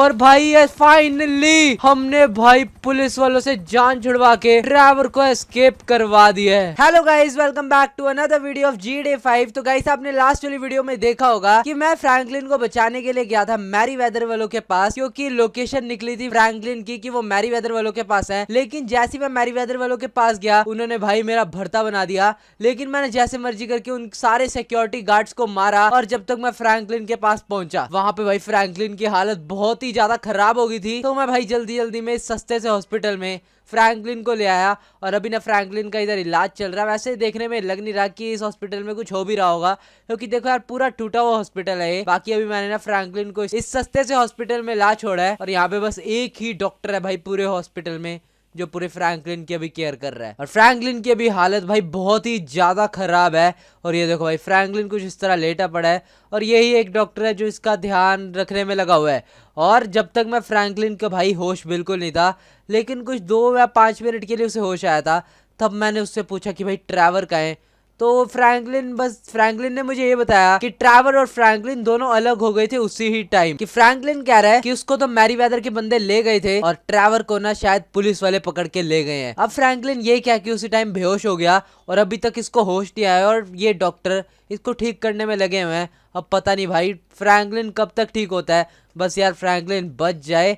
और भाई ये फाइनली हमने भाई पुलिस वालों से जान छुड़वा के ड्राइवर को एस्केप करवा दिया है hello guys welcome back to another video of GTA five तो गाइस आपने लास्ट वाली वीडियो में देखा होगा कि मैं फ्रैंकलिन को बचाने के लिए गया था मैरी वेदर वालों के पास क्योंकि लोकेशन निकली थी फ्रैंकलिन की कि वो मैरी वेदर वालों के पास है लेकिन जैसे मैं मैरी वेदर वालों के पास गया उन्होंने भाई मेरा भरता बना दिया लेकिन मैंने जैसे मर्जी करके उन सारे सिक्योरिटी गार्ड्स को मारा और जब तक मैं फ्रैंकलिन के पास पहुंचा वहां पे भाई फ्रेंकलिन की हालत बहुत बहुत ही ज़्यादा ख़राब हो गई थी तो मैं भाई जल्दी जल्दी में सस्ते से हॉस्पिटल में फ्रैंकलिन को ले आया और अभी ना फ्रैंकलिन का इधर इलाज चल रहा है वैसे देखने में लग नहीं रहा कि इस हॉस्पिटल में कुछ हो भी रहा होगा क्योंकि देखो यार पूरा टूटा हुआ हॉस्पिटल है बाकी अभी मैंने ना फ्रैंकलिन को इस सस्ते से हॉस्पिटल में ला छोड़ा है और यहाँ पे बस एक ही डॉक्टर है भाई पूरे हॉस्पिटल में जो पूरे फ्रैंकलिन की अभी केयर कर रहा है और फ्रैंकलिन की अभी हालत भाई बहुत ही ज़्यादा ख़राब है और ये देखो भाई फ्रैंकलिन कुछ इस तरह लेटा पड़ा है और यही एक डॉक्टर है जो इसका ध्यान रखने में लगा हुआ है और जब तक मैं फ्रैंकलिन का भाई होश बिल्कुल नहीं था लेकिन कुछ दो या पाँच मिनट के लिए उसे होश आया था तब मैंने उससे पूछा कि भाई ट्रैवर का है तो फ्रैंकलिन बस फ्रैंकलिन ने मुझे ये बताया कि ट्रैवर और फ्रैंकलिन दोनों अलग हो गए थे उसी ही टाइम कि फ्रैंकलिन कह रहा है कि उसको तो मैरी वेदर के बंदे ले गए थे और ट्रैवर को ना शायद पुलिस वाले पकड़ के ले गए हैं अब फ्रैंकलिन ये क्या कि उसी टाइम बेहोश हो गया और अभी तक इसको होश नहीं आया और ये डॉक्टर इसको ठीक करने में लगे हुए हैं अब पता नहीं भाई फ्रैंकलिन कब तक ठीक होता है बस यार फ्रैंकलिन बच जाए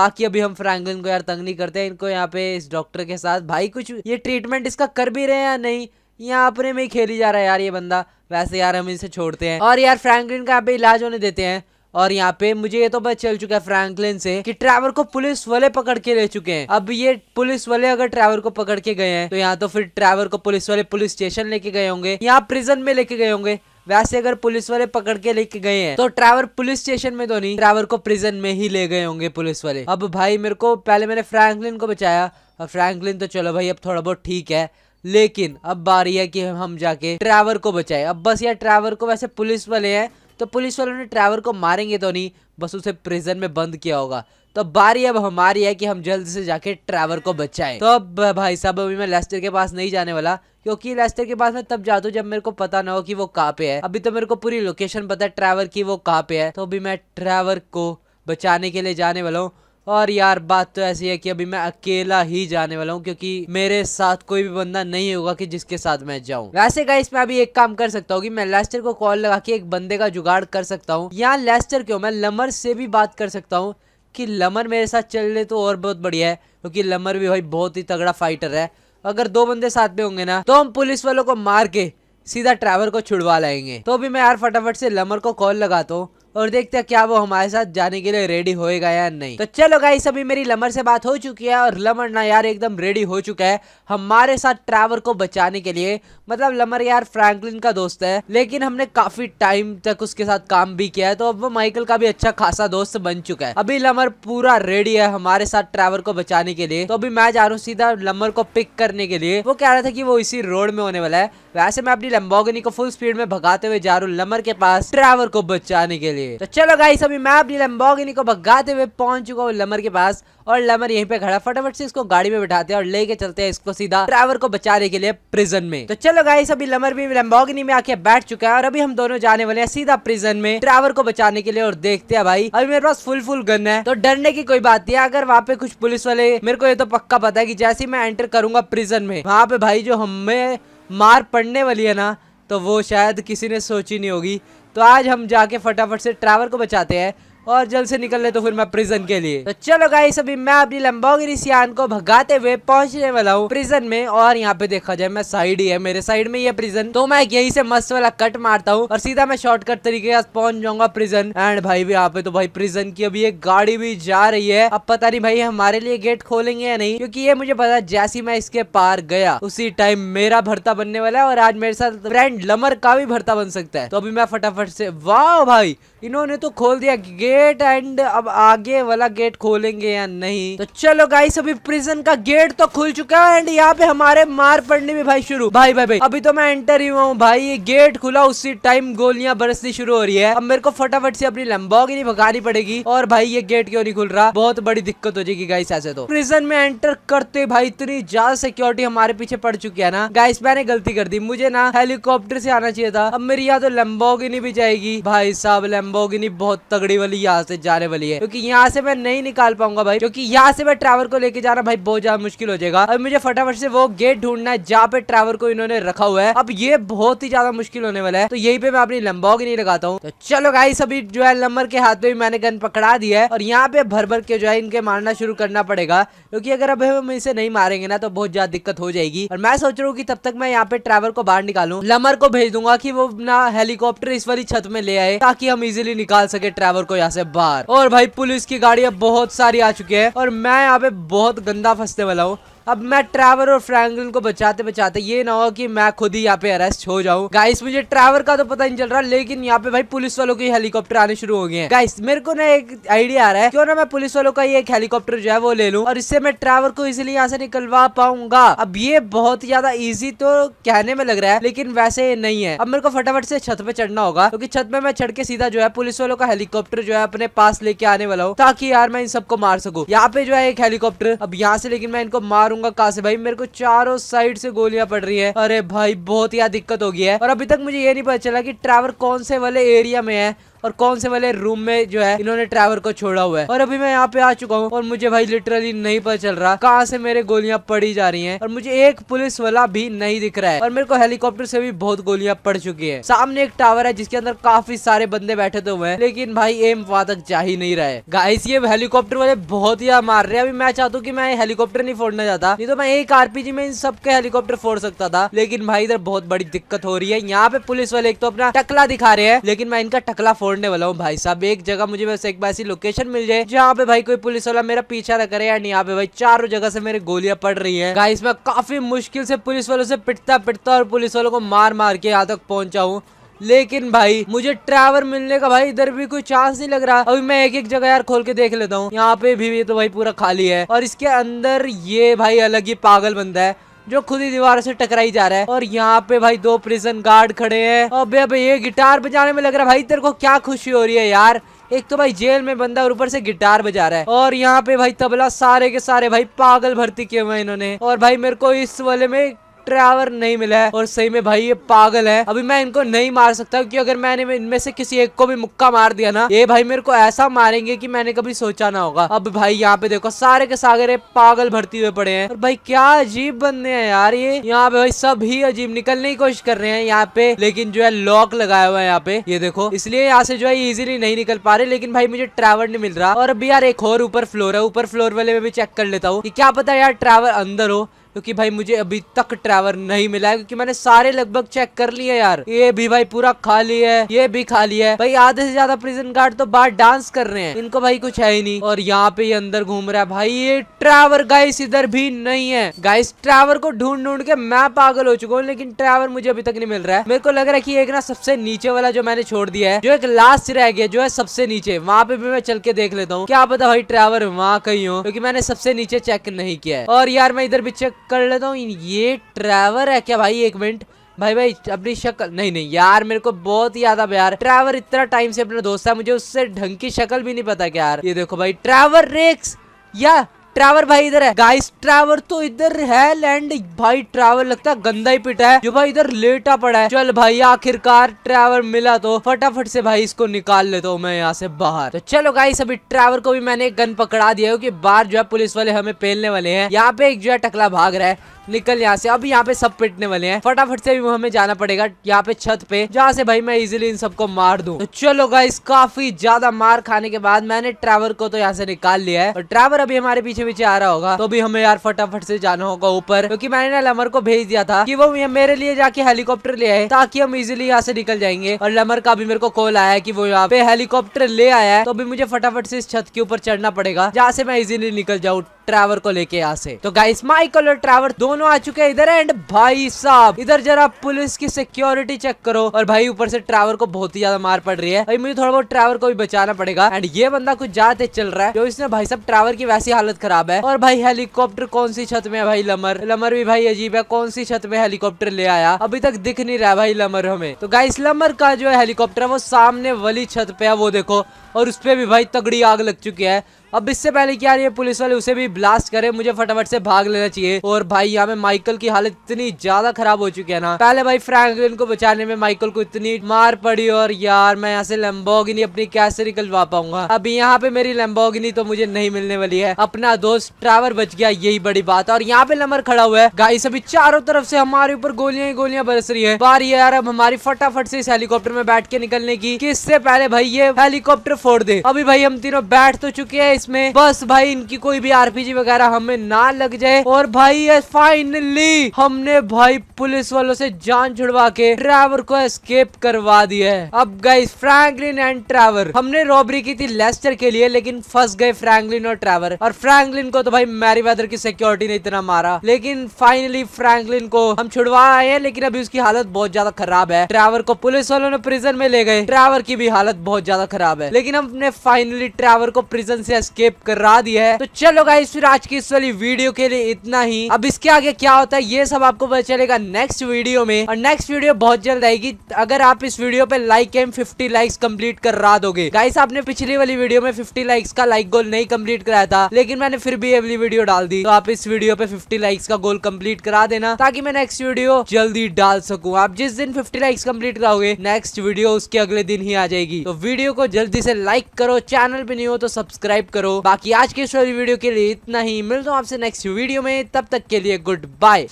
बाकी अभी हम फ्रैंकलिन को यार तंग नहीं करते इनको यहाँ पे इस डॉक्टर के साथ भाई कुछ ये ट्रीटमेंट इसका कर भी रहे हैं या नहीं यहाँ अपने में ही खेली जा रहा है यार ये बंदा वैसे यार हम इसे छोड़ते हैं और यार फ्रैंकलिन का यहाँ पे इलाज होने देते हैं और यहाँ पे मुझे ये तो पता चल चुका है फ्रैंकलिन से कि ट्रैवर को पुलिस वाले पकड़ के ले चुके हैं अब ये पुलिस वाले अगर ट्रैवर को पकड़ के गए हैं तो यहाँ तो फिर ट्रैवर को पुलिस वाले पुलिस स्टेशन लेके गए होंगे यहाँ प्रिजन में लेके गए होंगे वैसे अगर पुलिस वाले पकड़ के लेके गए हैं तो ट्रैवर पुलिस स्टेशन में तो नहीं ट्रैवर को प्रिजन में ही ले गए होंगे पुलिस वाले अब भाई मेरे को पहले मैंने फ्रैंकलिन को बचाया और फ्रैंकलिन तो चलो भाई अब थोड़ा बहुत ठीक है लेकिन अब बारी है कि हम जाके ट्रैवर को बचाए अब बस यार ट्रैवर को वैसे पुलिस वाले हैं तो पुलिस वालों ने ट्रैवर को मारेंगे तो नहीं बस उसे प्रिजन में बंद किया होगा तो बारी अब हमारी है कि हम जल्द से जाके ट्रैवर को बचाएं तो अब भाई साहब अभी मैं लेस्टर के पास नहीं जाने वाला क्योंकि लेस्टर के पास मैं तब जाता हूँ जब मेरे को पता ना हो कि वो कहाँ पे है अभी तो मेरे को पूरी लोकेशन पता है ट्रैवर की वो कहाँ पे है तो अभी मैं ट्रैवर को बचाने के लिए जाने वाला हूँ और यार बात तो ऐसी है कि अभी मैं अकेला ही जाने वाला हूँ क्योंकि मेरे साथ कोई भी बंदा नहीं होगा कि जिसके साथ मैं जाऊँ वैसे का मैं अभी एक काम कर सकता हूँ कि मैं लेस्टर को कॉल लगा के एक बंदे का जुगाड़ कर सकता हूँ यहाँ लेस्टर क्यों मैं लमर से भी बात कर सकता हूँ कि लमर मेरे साथ चल ले तो और बहुत बढ़िया है क्योंकि तो लमर भी भाई बहुत ही तगड़ा फाइटर है अगर दो बंदे साथ में होंगे ना तो हम पुलिस वालों को मार के सीधा ट्रैवल को छुड़वा लाएंगे तो अभी मैं यार फटाफट से लमर को कॉल लगाता हूँ और देखते हैं क्या वो हमारे साथ जाने के लिए रेडी होएगा या नहीं तो चलो गाई अभी मेरी लमर से बात हो चुकी है और लमर ना यार एकदम रेडी हो चुका है हमारे साथ ट्रैवर को बचाने के लिए मतलब लमर यार फ्रैंकलिन का दोस्त है लेकिन हमने काफी टाइम तक उसके साथ काम भी किया है तो अब वो माइकल का भी अच्छा खासा दोस्त बन चुका है अभी लमर पूरा रेडी है हमारे साथ ट्रैवर को बचाने के लिए तो अभी मैं जा रहा हूँ सीधा लमर को पिक करने के लिए वो कह रहा था कि वो इसी रोड में होने वाला है वैसे मैं अपनी लम्बोगनी को फुल स्पीड में भगाते हुए जा रहा हूँ लमर के पास ट्रैवर को बचाने के लिए तो चलो गाइस अभी मैं अपनी लम्बोगिनी को भगाते हुए पहुंच चुका हूँ लमर के पास और लमर यहीं पे खड़ा फटाफट से इसको गाड़ी में बिठाते हैं और लेके चलते हैं इसको सीधा ड्राइवर को बचाने के लिए प्रिजन में तो चलो गाइस अभी लमर भी लंबोगिनी में आके बैठ चुका है और अभी हम दोनों जाने वाले हैं सीधा प्रिजन में ड्राइवर को बचाने के लिए और देखते हैं भाई अभी मेरे पास फुल फुल गन है तो डरने की कोई बात नहीं है अगर वहाँ पे कुछ पुलिस वाले मेरे को ये तो पक्का पता है की जैसे मैं एंटर करूंगा प्रिजन में वहाँ पे भाई जो हमें मार पड़ने वाली है ना तो वो शायद किसी ने सोची नहीं होगी तो आज हम जाके फटाफट से ट्रैवर को बचाते हैं और जल्द से निकल ले तो फिर मैं प्रिजन के लिए तो चलो गाई अभी मैं अपनी लंबोगिरी सियान को भगाते हुए पहुंचने वाला हूँ प्रिजन में और यहाँ पे देखा जाए मैं साइड ही है मेरे साइड में ये प्रिजन तो मैं यही से मस्त वाला कट मारता हूँ और सीधा मैं शॉर्टकट तरीके से पहुंच जाऊंगा प्रिजन एंड भाई भी यहाँ पे तो भाई प्रिजन की अभी एक गाड़ी भी जा रही है अब पता नहीं भाई हमारे लिए गेट खोलेंगे या नहीं क्यूँकी ये मुझे पता जैसी मैं इसके पार गया उसी टाइम मेरा भरता बनने वाला है और आज मेरे साथ फ्रेंड लमर का भी भरता बन सकता है तो अभी मैं फटाफट से वाह भाई इन्होंने तो खोल दिया गेट गेट एंड अब आगे वाला गेट खोलेंगे या नहीं तो चलो गाइस अभी प्रिजन का गेट तो खुल चुका है एंड यहाँ पे हमारे मार पड़ने भी भाई शुरू भाई भाई भाई अभी तो मैं एंटर ही हुआ हूँ भाई ये गेट खुला उसी टाइम गोलियां बरसनी शुरू हो रही है अब मेरे को फटाफट से अपनी लंबोगिनी भगानी पड़ेगी और भाई ये गेट क्यों नहीं खुल रहा बहुत बड़ी दिक्कत हो जाएगी गाइस ऐसे तो प्रिजन में एंटर करते भाई इतनी ज्यादा सिक्योरिटी हमारे पीछे पड़ चुकी है ना गाइस मैंने गलती कर दी मुझे ना हेलीकॉप्टर से आना चाहिए था अब मेरी यहाँ तो लंबोगिनी भी जाएगी भाई साहब लंबोगिनी बहुत तगड़ी वाली यहाँ से जाने वाली है क्योंकि यहाँ से मैं नहीं निकाल पाऊंगा भाई क्योंकि यहाँ से मैं ट्रैवर को लेके जाना भाई बहुत ज्यादा मुश्किल हो जाएगा और मुझे फटाफट से वो गेट ढूंढना है जहाँ पे ट्रैवर को इन्होंने रखा हुआ है अब ये बहुत ही ज्यादा मुश्किल होने वाला है तो यही पे मैं अपनी लंबाओ नहीं लगाता हूँ तो चलो गाई सभी जो है लंबर के हाथ में मैंने गन पकड़ा दिया है और यहाँ पे भर भर के जो है इनके मारना शुरू करना पड़ेगा क्योंकि अगर अब हम इसे नहीं मारेंगे ना तो बहुत ज्यादा दिक्कत हो जाएगी और मैं सोच रहा हूँ की तब तक मैं यहाँ पे ट्रैवर को बाहर निकालू लमर को भेज दूंगा की वो ना हेलीकॉप्टर इस वाली छत में ले आए ताकि हम इजिली निकाल सके ट्रैवर को यहाँ से बाहर और भाई पुलिस की गाड़ियां बहुत सारी आ चुकी है और मैं यहाँ पे बहुत गंदा फंसने वाला हूँ अब मैं ट्रेवर और फ्रैंकलिन को बचाते बचाते ये ना हो कि मैं खुद ही यहाँ पे अरेस्ट हो जाऊँ गाइस मुझे ट्रेवर का तो पता नहीं चल रहा लेकिन यहाँ पे भाई पुलिस वालों के हेलीकॉप्टर आने शुरू हो गए हैं गाइस मेरे को ना एक आइडिया आ रहा है क्यों ना मैं पुलिस वालों का ये एक हेलीकॉप्टर जो है वो ले लूँ और इससे मैं ट्रैवर को इजिली यहाँ से निकलवा पाऊंगा अब ये बहुत ज्यादा ईजी तो कहने में लग रहा है लेकिन वैसे नहीं है अब मेरे को फटाफट से छत पे चढ़ना होगा क्योंकि छत में मैं चढ़ के सीधा जो है पुलिस वालों का हेलीकॉप्टर जो है अपने पास लेके आने वाला हूँ ताकि यार मैं इन सबको मार सकूँ यहाँ पे जो है एक हेलीकॉप्टर अब यहाँ से लेकिन मैं इनको मारू करूंगा कहा से भाई मेरे को चारों साइड से गोलियां पड़ रही है अरे भाई बहुत ही दिक्कत हो गई है और अभी तक मुझे ये नहीं पता चला की ट्रैवर कौन से वाले एरिया में है और कौन से वाले रूम में जो है इन्होंने ट्रैवर को छोड़ा हुआ है और अभी मैं यहाँ पे आ चुका हूँ और मुझे भाई लिटरली नहीं पता चल रहा कहाँ से मेरे गोलियां पड़ी जा रही है और मुझे एक पुलिस वाला भी नहीं दिख रहा है और मेरे को हेलीकॉप्टर से भी बहुत गोलियां पड़ चुकी है सामने एक टावर है जिसके अंदर काफी सारे बंदे बैठे तो हुए हैं लेकिन भाई एम वहां तक जा ही नहीं रहे गाइस ये हेलीकॉप्टर वाले बहुत ही मार रहे अभी मैं चाहता हूँ की मैं हेलीकॉप्टर नहीं फोड़ना चाहता नहीं तो मैं एक आरपीजी में इन सबके हेलीकॉप्टर फोड़ सकता था लेकिन भाई इधर बहुत बड़ी दिक्कत हो रही है यहाँ पे पुलिस वाले एक तो अपना टकला दिखा रहे हैं लेकिन मैं इनका टकला फोड़ फोड़ने वाला हूँ भाई साहब एक जगह मुझे बस एक बार ऐसी लोकेशन मिल जाए जहाँ पे भाई कोई पुलिस वाला मेरा पीछा ना करे एंड यहाँ पे भाई चारों जगह से मेरी गोलियां पड़ रही है गाइस मैं काफी मुश्किल से पुलिस वालों से पिटता पिटता और पुलिस वालों को मार मार के यहाँ तक पहुंचा हूँ लेकिन भाई मुझे ट्रैवर मिलने का भाई इधर भी कोई चांस नहीं लग रहा अभी मैं एक एक जगह यार खोल के देख लेता हूँ यहाँ पे भी ये तो भाई पूरा खाली है और इसके अंदर ये भाई अलग ही पागल बंदा है जो खुद ही दीवार से टकराई जा रहा है और यहाँ पे भाई दो प्रिजन गार्ड खड़े हैं अबे अबे ये गिटार बजाने में लग रहा है भाई तेरे को क्या खुशी हो रही है यार एक तो भाई जेल में बंदा और ऊपर से गिटार बजा रहा है और यहाँ पे भाई तबला सारे के सारे भाई पागल भर्ती किए हुए इन्होंने और भाई मेरे को इस वाले में ट्रेवर नहीं मिला है और सही में भाई ये पागल है अभी मैं इनको नहीं मार सकता क्योंकि अगर मैंने इनमें से किसी एक को भी मुक्का मार दिया ना ये भाई मेरे को ऐसा मारेंगे की मैंने कभी सोचा ना होगा अब भाई यहाँ पे देखो सारे के सागर पागल भरती हुए पड़े हैं और भाई क्या अजीब बनने हैं यार ये यहाँ पे भाई सब ही अजीब निकलने की कोशिश कर रहे हैं यहाँ पे लेकिन जो है लॉक लगाया हुआ है यहाँ पे ये देखो इसलिए यहाँ से जो है इजिली नहीं निकल पा रहे लेकिन भाई मुझे ट्रैवल नहीं मिल रहा और अभी यार एक और ऊपर फ्लोर है ऊपर फ्लोर वाले में भी चेक कर लेता हूँ क्या पता यार ट्रैवल अंदर हो क्योंकि भाई मुझे अभी तक ट्रैवर नहीं मिला है क्योंकि मैंने सारे लगभग चेक कर लिए यार ये भी भाई पूरा खाली है ये भी खाली है भाई आधे से ज्यादा प्रिजन गार्ड तो बाहर डांस कर रहे हैं इनको भाई कुछ है ही नहीं और यहाँ पे अंदर घूम रहा है भाई ये ट्रैवर गाइस इधर भी नहीं है गाइस ट्रैवर को ढूंढ ढूंढ के मैं पागल हो चुका हूँ लेकिन ट्रैवर मुझे अभी तक नहीं मिल रहा है मेरे को लग रहा है की एक ना सबसे नीचे वाला जो मैंने छोड़ दिया है जो एक लास्ट रह गया जो है सबसे नीचे वहाँ पे भी मैं चल के देख लेता हूँ क्या पता भाई ट्रैवर वहाँ कहीं हो क्योंकि मैंने सबसे नीचे चेक नहीं किया है और यार मैं इधर भी चेक कर लेता हूँ ये ट्रैवर है क्या भाई एक मिनट भाई भाई अपनी शक्ल नहीं नहीं यार मेरे को बहुत याद अब यार ट्रैवर इतना टाइम से अपना दोस्त है मुझे उससे ढंग की शक्ल भी नहीं पता क्या यार ये देखो भाई ट्रैवर रेक्स या ट्रैवर भाई इधर है गाइस ट्रैवर तो इधर है लैंड भाई ट्रैवर लगता है गंदा ही पिटा है जो भाई इधर लेटा पड़ा है चल भाई आखिरकार ट्रैवर मिला तो फटाफट से भाई इसको निकाल लेता हूँ मैं यहाँ से बाहर तो चलो गाइस अभी ट्रैवर को भी मैंने गन पकड़ा दिया क्योंकि बाहर जो है पुलिस वाले हमें पहलने वाले है यहाँ पे एक जो है टकला भाग रहा है निकल यहाँ से अब यहाँ पे सब पिटने वाले हैं फटाफट से भी हमें जाना पड़ेगा यहाँ पे छत पे जहाँ से भाई मैं इजिली इन सबको मार दू तो चलो गाइस काफी ज्यादा मार खाने के बाद मैंने ट्रैवर को तो यहाँ से निकाल लिया है और ट्रैवर अभी हमारे पीछे पीछे आ रहा होगा तो अभी हमें यार फटाफट से जाना होगा ऊपर क्योंकि मैंने ना लमर को भेज दिया था कि वो मेरे लिए जाके हेलीकॉप्टर ले आए ताकि हम इजिली यहाँ से निकल जाएंगे और लमर का अभी मेरे को कॉल आया है वो यहाँ पे हेलीकॉप्टर ले आया है तो अभी मुझे फटाफट से इस छत के ऊपर चढ़ना पड़ेगा जहाँ से मैं इजिली निकल जाऊँ ट्रैवर को लेके यहाँ से तो गाइस माइकल और ट्रैवर दोनों आ चुके हैं इधर एंड भाई साहब इधर जरा पुलिस की सिक्योरिटी चेक करो और भाई ऊपर से ट्रैवर को बहुत ही ज्यादा मार पड़ रही है भाई मुझे थोड़ा बहुत ट्रैवर को भी बचाना पड़ेगा एंड ये बंदा कुछ जाते चल रहा है जो इसने भाई साहब ट्रैवर की वैसी हालत खराब है और भाई हेलीकॉप्टर कौन सी छत में है भाई लमर लमर भी भाई अजीब है कौन सी छत में हेलीकॉप्टर ले आया अभी तक दिख नहीं रहा भाई लमर हमें तो गाइस लमर का जो हेलीकॉप्टर है वो सामने वाली छत पे है वो देखो और उसपे भी भाई तगड़ी आग लग चुकी है अब इससे पहले कि यार ये पुलिस वाले उसे भी ब्लास्ट करे मुझे फटाफट से भाग लेना चाहिए और भाई यहाँ पे माइकल की हालत इतनी ज्यादा खराब हो चुकी है ना पहले भाई फ्रैंकलिन को बचाने में माइकल को इतनी मार पड़ी और यार मैं यहाँ से लम्बोगिनी अपनी कैसे निकलवा पाऊंगा अभी यहाँ पे मेरी लम्बोगिनी तो मुझे नहीं मिलने वाली है अपना दोस्त ट्रैवर बच गया यही बड़ी बात है और यहाँ पे लमर खड़ा हुआ है गाइस अभी चारों तरफ से हमारे ऊपर गोलियां ही गोलियां बरस रही है बार यार अब हमारी फटाफट से इस हेलीकॉप्टर में बैठ के निकलने की इससे पहले भाई ये हेलीकॉप्टर फोड़ दे अभी भाई हम तीनों बैठ तो चुके हैं इस इसमें बस भाई इनकी कोई भी आरपीजी वगैरह हमें ना लग जाए और भाई ये फाइनली हमने भाई पुलिस वालों से जान छुड़वा के ड्राइवर को एस्केप करवा दिया है अब गए फ्रैंकलिन एंड ट्रेवर हमने रॉबरी की थी लेस्टर के लिए लेकिन फंस गए फ्रैंकलिन और ट्रैवर और फ्रैंकलिन को तो भाई मैरी वेदर की सिक्योरिटी ने इतना मारा लेकिन फाइनली फ्रैंकलिन को हम छुड़वा आए हैं लेकिन अभी उसकी हालत बहुत ज्यादा खराब है ट्रेवर को पुलिस वालों ने प्रिजन में ले गए ट्रेवर की भी हालत बहुत ज्यादा खराब है लेकिन हमने फाइनली ट्रेवर को प्रिजन से एस्केप करा दिया है तो चलो गाइस फिर आज की इस वाली वीडियो के लिए इतना ही अब इसके आगे क्या होता है ये सब आपको पता चलेगा नेक्स्ट वीडियो में और नेक्स्ट वीडियो बहुत जल्द आएगी अगर आप इस वीडियो पे लाइक एम फिफ्टी लाइक्स कम्प्लीट करा दोगे गाइस आपने पिछली वाली वीडियो में फिफ्टी लाइक्स का लाइक गोल नहीं कम्प्लीट कराया था लेकिन मैंने फिर भी अगली वीडियो डाल दी तो आप इस वीडियो पे फिफ्टी लाइक्स का गोल कम्प्लीट करा देना ताकि मैं नेक्स्ट वीडियो जल्दी डाल सकू आप जिस दिन फिफ्टी लाइक्स कम्प्लीट कराओगे नेक्स्ट वीडियो उसके अगले दिन ही आ जाएगी तो वीडियो को जल्दी से लाइक करो चैनल पे नहीं हो तो सब्सक्राइब करो बाकी आज के इस वीडियो के लिए इतना ही मिलता हूँ आपसे नेक्स्ट वीडियो में तब तक के लिए गुड बाय